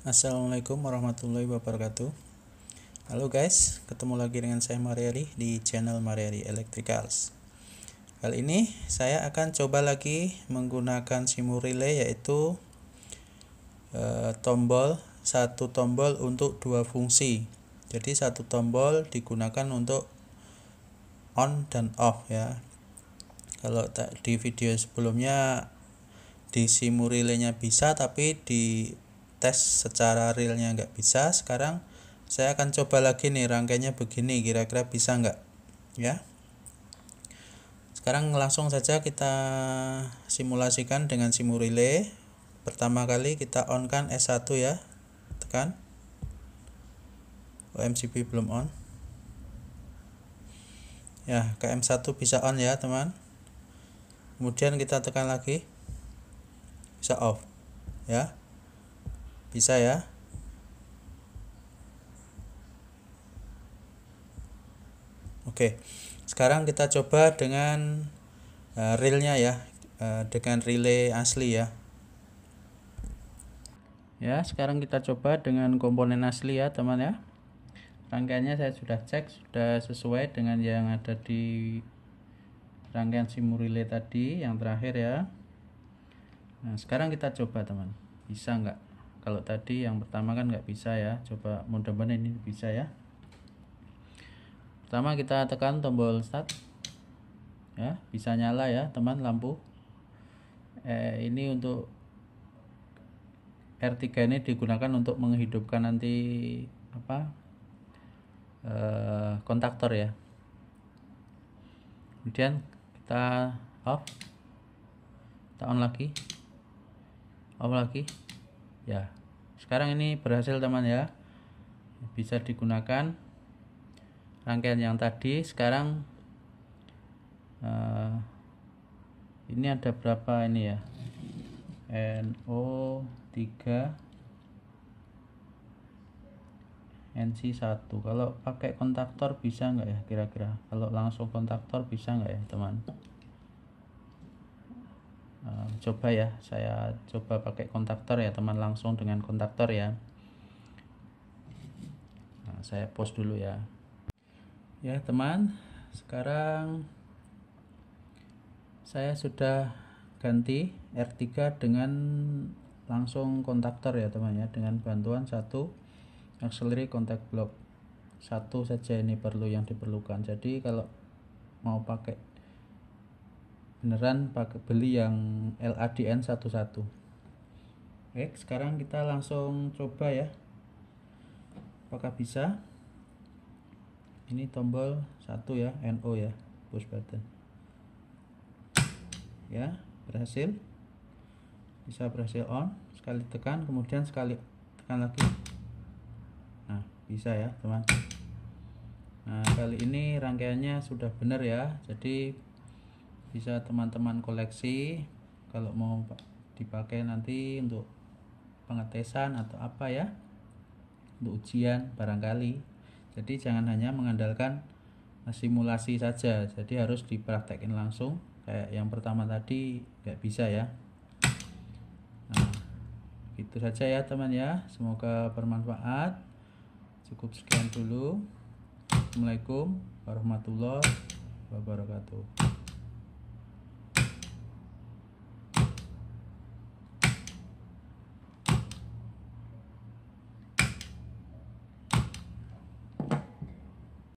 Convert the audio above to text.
Assalamualaikum warahmatullahi wabarakatuh Halo guys, ketemu lagi dengan saya Mariari di channel Mariari Electricals Kali ini saya akan coba lagi menggunakan simu relay yaitu e, tombol satu tombol untuk dua fungsi jadi satu tombol digunakan untuk on dan off ya kalau di video sebelumnya di simu relaynya bisa tapi di tes secara realnya nggak bisa sekarang saya akan coba lagi nih rangkainya begini kira-kira bisa nggak ya sekarang langsung saja kita simulasikan dengan simu relay pertama kali kita on kan S1 ya tekan OMCP oh, belum on ya KM1 bisa on ya teman kemudian kita tekan lagi bisa off ya bisa ya? Oke. Sekarang kita coba dengan uh, reelnya ya, uh, dengan relay asli ya. Ya, sekarang kita coba dengan komponen asli ya, teman ya. Rangkaiannya saya sudah cek sudah sesuai dengan yang ada di rangkaian simu relay tadi yang terakhir ya. Nah, sekarang kita coba teman. Bisa enggak kalau tadi yang pertama kan nggak bisa ya coba mudah-mudahan ini bisa ya pertama kita tekan tombol start ya bisa nyala ya teman lampu eh, ini untuk R3 ini digunakan untuk menghidupkan nanti apa eh, kontaktor ya kemudian kita off kita on lagi off lagi ya sekarang ini berhasil teman ya bisa digunakan rangkaian yang tadi sekarang uh, ini ada berapa ini ya NO3 NC1 kalau pakai kontaktor bisa enggak ya kira-kira kalau langsung kontaktor bisa enggak ya teman Eh, coba ya saya coba pakai kontaktor ya teman langsung dengan kontaktor ya nah, saya post dulu ya ya teman sekarang saya sudah ganti R3 dengan langsung kontaktor ya teman ya dengan bantuan satu auxiliary contact block satu saja ini perlu yang diperlukan jadi kalau mau pakai beneran pakai beli yang LADN 11 Oke sekarang kita langsung coba ya apakah bisa ini tombol satu ya NO ya push button ya berhasil bisa berhasil on sekali tekan kemudian sekali tekan lagi nah bisa ya teman nah kali ini rangkaiannya sudah benar ya jadi bisa teman-teman koleksi kalau mau dipakai nanti untuk pengetesan atau apa ya untuk ujian barangkali jadi jangan hanya mengandalkan simulasi saja jadi harus dipraktekin langsung kayak yang pertama tadi nggak bisa ya nah, itu saja ya teman ya semoga bermanfaat cukup sekian dulu Assalamualaikum warahmatullahi wabarakatuh